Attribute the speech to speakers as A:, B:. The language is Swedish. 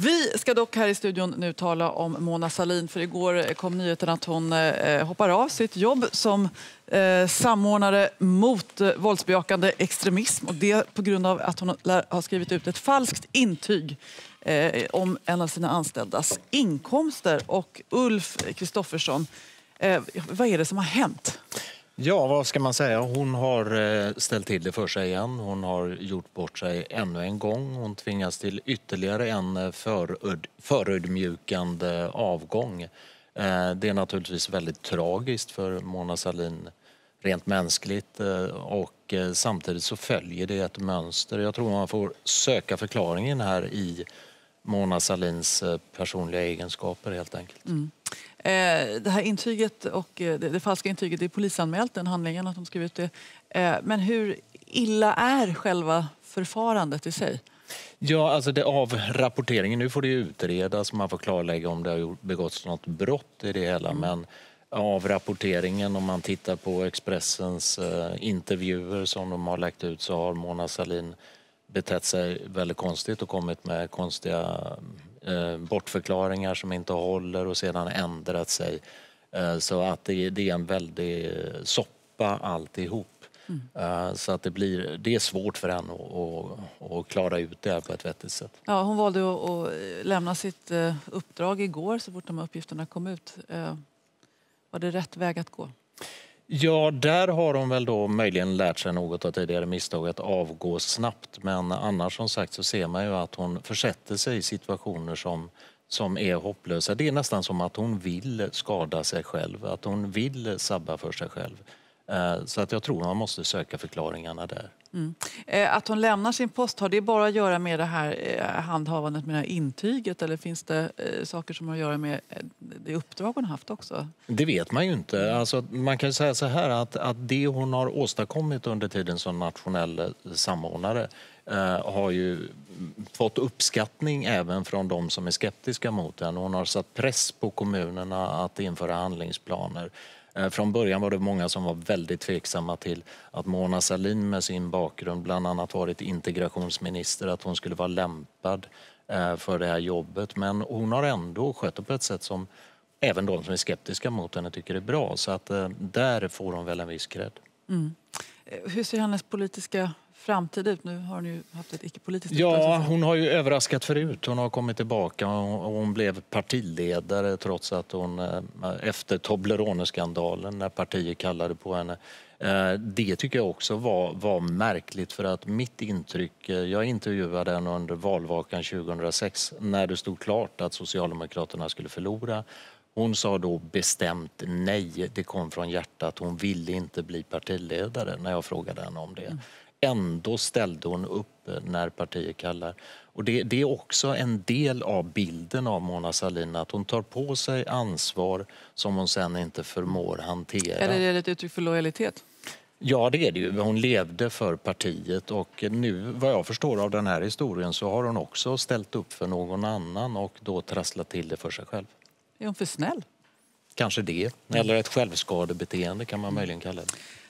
A: Vi ska dock här i studion nu tala om Mona Salin. för igår kom nyheten att hon eh, hoppar av sitt jobb som eh, samordnare mot eh, våldsbejakande extremism. Och det på grund av att hon har skrivit ut ett falskt intyg om en av sina anställdas inkomster. Och Ulf Kristoffersson, vad är det som har hänt?
B: Ja, vad ska man säga? Hon har eh, ställt till det för sig igen. Hon har gjort bort sig ännu en gång. Hon tvingas till ytterligare en eh, förödmjukande avgång. Eh, det är naturligtvis väldigt tragiskt för Mona Sahlin rent mänskligt och samtidigt så följer det ett mönster. Jag tror man får söka förklaringen här i Mona Sahlins personliga egenskaper helt enkelt.
A: Mm. Eh, det här intyget och eh, det, det falska intyget är polisanmält, den handlingen att de skrev ut det. Eh, men hur illa är själva förfarandet i sig?
B: Ja, alltså det avrapporteringen. Nu får det utredas man får klarlägga om det har begåtts något brott i det hela. Mm. Men avrapporteringen, om man tittar på Expressens intervjuer som de har lagt ut så har Mona Salin betett sig väldigt konstigt och kommit med konstiga Eh, bortförklaringar som inte håller och sedan ändrat sig. Eh, så att det, det är en väldig soppa alltihop. Mm. Eh, så att det, blir, det är svårt för henne att, att, klara ut det här på ett vettigt sätt.
A: Ja, hon valde att, att lämna sitt uppdrag igår så fort de här uppgifterna kom ut. Var det rätt väg att gå?
B: Ja, där har hon väl då möjligen lärt sig något av tidigare misstag att avgå snabbt. Men annars som sagt så ser man ju att hon försätter sig i situationer som, som är hopplösa. Det är nästan som att hon vill skada sig själv, att hon vill sabba för sig själv. Eh, så att jag tror man måste söka förklaringarna där.
A: Mm. Eh, att hon lämnar sin post, har det bara att göra med det här eh, handhavandet med det här intyget eller finns det saker som har att göra med det uppdrag hon haft också?
B: Det vet man ju inte. Alltså, man kan säga så här att, att det hon har åstadkommit under tiden som nationell samordnare eh, har ju fått uppskattning även från de som är skeptiska mot henne. Hon har satt press på kommunerna att införa handlingsplaner. Eh, från början var det många som var väldigt tveksamma till att Mona Sahlin med sin bakgrund, bland annat varit integrationsminister, att hon skulle vara lämpad eh, för det här jobbet. Men hon har ändå skött det på ett sätt som även de som är skeptiska mot henne tycker är bra. Så att eh, där får hon väl en viss cred.
A: Mm. Hur ser hennes politiska framtid ut? Nu har hon ju haft ett icke-politiskt Ja,
B: hon har ju överraskat förut. Hon har kommit tillbaka och hon blev partiledare trots att hon eh, efter Toblerone-skandalen när partiet kallade på henne. Eh, det tycker jag också var, var märkligt för att mitt intryck, eh, jag intervjuade henne under valvakan 2006 när det stod klart att Socialdemokraterna skulle förlora hon sa då bestämt nej. Det kom från hjärtat. Hon ville inte bli partiledare när jag frågade henne om det. Mm. Ändå ställde hon upp när partiet kallar. Och det, det, är också en del av bilden av Mona Sahlin att hon tar på sig ansvar som hon sen inte förmår hantera. är
A: det ett uttryck för lojalitet?
B: Ja, det är det ju. Hon levde för partiet och nu, vad jag förstår av den här historien, så har hon också ställt upp för någon annan och då trasslat till det för sig själv.
A: Är hon för snäll?
B: Kanske det. Eller ett självskadebeteende kan man möjligen kalla det.